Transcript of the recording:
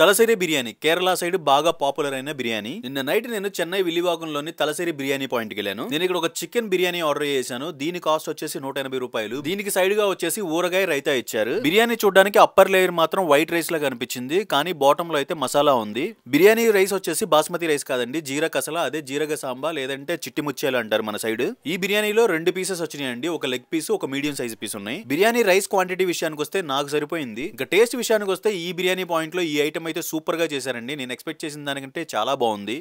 తలసరి బిర్యానీ కేరళ సైడ్ బాగా పాపులర్ అయిన బిర్యానీ నిన్న నైట్ నేను చెన్నై విలివాగంలోని తలసరి బిర్యానీ కి వెళ్ళాను నేను ఇక్కడ ఒక చికెన్ బిర్యానీ ఆర్డర్ చేశాను దీని కాస్ట్ వచ్చేసి నూట ఎనభై రూపాయలు దీనికి సైడ్ గా వచ్చేసి ఊరగాయ రైతా ఇచ్చారు బిర్యానీ చూడడానికి అప్పర్ లేయర్ మాత్రం వైట్ రైస్ లా కనిపించింది కానీ బాటమ్ లో అయితే మసాలా ఉంది బిర్యానీ రైస్ వచ్చేసి బాస్మతి రైస్ కాదండి జీర కసల అదే జీరగ సాంబా లేదంటే చిట్టి ముచ్చేలు అంటారు మన సైడ్ ఈ బిర్యానీలో రెండు పీసెస్ వచ్చినాయండి ఒక లెగ్ పీస్ ఒక మీడియం సైజ్ పీస్ ఉన్నాయి బిర్యానీ రైస్ క్వాంటిటీ విషయానికి వస్తే నాకు సరిపోయింది ఇంకా టేస్ట్ విషయానికి వస్తే ఈ బిర్యానీ పాయింట్ లో ఈ ఐటమ్ అయితే సూపర్గా చేశారండి నేను ఎక్స్పెక్ట్ చేసిన దానికంటే చాలా బాగుంది